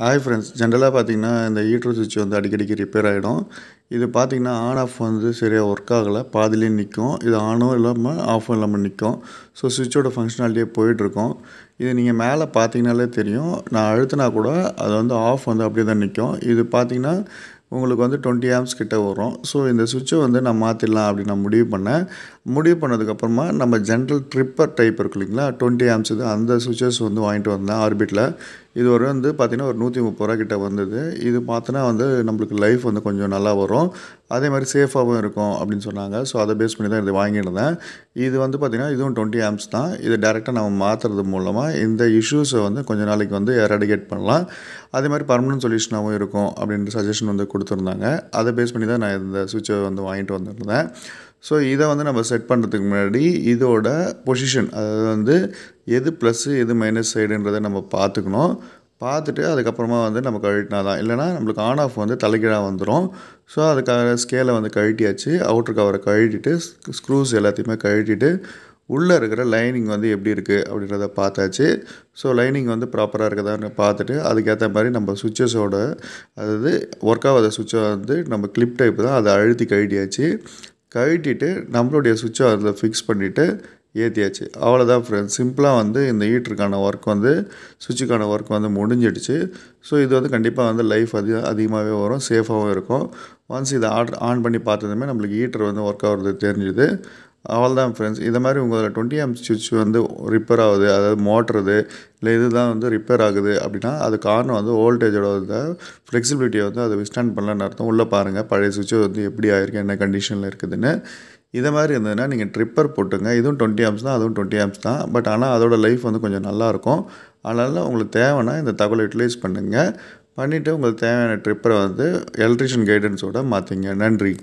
hi friends ஜென்ரலாக பார்த்தீங்கன்னா இந்த ஹீட்ரு சுவிட்ச் வந்து அடிக்கடிக்கு ரிப்பேர் ஆகிடும் இது பார்த்திங்கன்னா ஆன் ஆஃப் வந்து சரியாக ஒர்க் ஆகலை பாதிலே நிற்கும் இது ஆனும் இல்லாமல் ஆஃபும் இல்லாமல் நிற்கும் ஸோ சுவிட்சோட ஃபங்க்ஷனாலிட்டியே போயிட்டுருக்கோம் இது நீங்கள் மேலே பார்த்தீங்கனாலே தெரியும் நான் அழுத்தினா கூட அது வந்து ஆஃப் வந்து அப்படியே தான் நிற்கும் இது பார்த்திங்கன்னா உங்களுக்கு வந்து டுவெண்ட்டி ஆம்ஸ் கிட்டே வரும் ஸோ இந்த சுவிட்சை வந்து நான் மாற்றிடலாம் அப்படின்னு நான் முடிவு பண்ணேன் முடிவு பண்ணதுக்கப்புறமா நம்ம ஜென்ரல் ட்ரிப்பர் டைப் இருக்கு இல்லைங்களா டுவெண்ட்டி ஆம்ஸ் இது அந்த சுவிட்சஸ் வந்து வாங்கிட்டு வந்தேன் ஆர்பிட்டில் இது ஒரு வந்து பார்த்திங்கன்னா ஒரு நூற்றி முப்பது ரூபா கிட்டே வந்தது இது பார்த்தோன்னா வந்து நம்மளுக்கு லைஃப் வந்து கொஞ்சம் நல்லா வரும் அதே மாதிரி சேஃபாகவும் இருக்கும் அப்படின்னு சொன்னாங்க ஸோ அதை பேஸ் பண்ணி தான் இதை வாங்கியிருந்தேன் இது வந்து பார்த்திங்கன்னா இதுவும் டுவெண்ட்டி ஆம்ஸ் தான் இது டேரெக்டாக நம்ம மாற்றுறது மூலமாக இந்த இஷ்யூஸை வந்து கொஞ்சம் நாளைக்கு வந்து எரடிகேட் பண்ணலாம் அதே மாதிரி பர்மனன்ட் சொல்யூஷனாகவும் இருக்கும் அப்படின்ற சஜஷன் வந்து கொடுத்துருந்தாங்க அதை பேஸ் பண்ணி தான் நான் இந்த சுவிட்சை வந்து வாங்கிட்டு வந்திருந்தேன் ஸோ இதை வந்து நம்ம செட் பண்ணுறதுக்கு முன்னாடி இதோட பொசிஷன் அதாவது வந்து எது ப்ளஸ்ஸு எது மைனஸ் சைடுன்றதை நம்ம பார்த்துக்கணும் பார்த்துட்டு அதுக்கப்புறமா வந்து நம்ம கழட்டினா தான் இல்லைனா நம்மளுக்கு ஆன் ஆஃப் வந்து தலைகீழாக வந்துடும் ஸோ அதுக்காக ஸ்கேலை வந்து கழட்டியாச்சு அவுட்ரு கவரை கழட்டிட்டு ஸ்க்ரூஸ் எல்லாத்தையுமே கழட்டிட்டு உள்ளே இருக்கிற லைனிங் வந்து எப்படி இருக்குது அப்படின்றத பார்த்தாச்சு ஸோ லைனிங் வந்து ப்ராப்பராக இருக்குதான்னு பார்த்துட்டு அதுக்கேற்ற மாதிரி நம்ம சுவிச்சஸோட அதாவது ஒர்க் ஆகாத சுவிட்சை வந்து நம்ம கிளிப் டைப் தான் அதை அழுத்தி கழட்டியாச்சு கழட்டிட்டு நம்மளுடைய சுவிட்சை அதில் ஃபிக்ஸ் பண்ணிவிட்டு ஏற்றியாச்சு அவ்வளோதான் ஃப்ரெண்ட்ஸ் சிம்பிளாக வந்து இந்த ஹீட்டருக்கான ஒர்க் வந்து சுவிட்சுக்கான ஒர்க் வந்து முடிஞ்சிடுச்சு ஸோ இது வந்து கண்டிப்பாக வந்து லைஃப் அதிக அதிகமாகவே வரும் சேஃபாகவும் இருக்கும் ஒன்ஸ் இதை ஆர்டர் ஆன் பண்ணி பார்த்ததுமே நம்மளுக்கு ஹீட்டர் வந்து ஒர்க் ஆகிறது தெரிஞ்சுது அவள் தான் ஃப்ரெண்ட்ஸ் இதை மாதிரி உங்கள் டுவெண்ட்டி எம் சுவிட்ச் வந்து ரிப்பேர் ஆகுது அதாவது மோட்ருது இல்லை இது தான் வந்து ரிப்பேர் ஆகுது அப்படின்னா அது காரணம் வந்து ஓல்டேஜோட வந்து ஃப்ளெக்சிபிலிட்டியை வந்து அதை விஸ்டாண்ட் பண்ணலன்னு அர்த்தம் உள்ளே பாருங்கள் பழைய சுவிட்சு வந்து எப்படி ஆயிருக்கு என்ன கண்டிஷனில் இருக்குதுன்னு இதை மாதிரி இருந்ததுன்னா நீங்கள் ட்ரிப்பர் போட்டுங்க இதுவும் டுவெண்ட்டி ஆம்ஸ் தான் அதுவும் டுவெண்ட்டி ஆம்ஸ் தான் பட் ஆனால் அதோட லைஃப் வந்து கொஞ்சம் நல்லாயிருக்கும் அதனால் உங்களுக்கு தேவைன்னா இந்த தகவலை யூட்டிலைஸ் பண்ணுங்கள் பண்ணிவிட்டு உங்களுக்கு தேவையான ட்ரிப்பரை வந்து எலக்ட்ரிஷியன் கைடன்ஸோடு மாற்றிங்க நன்றி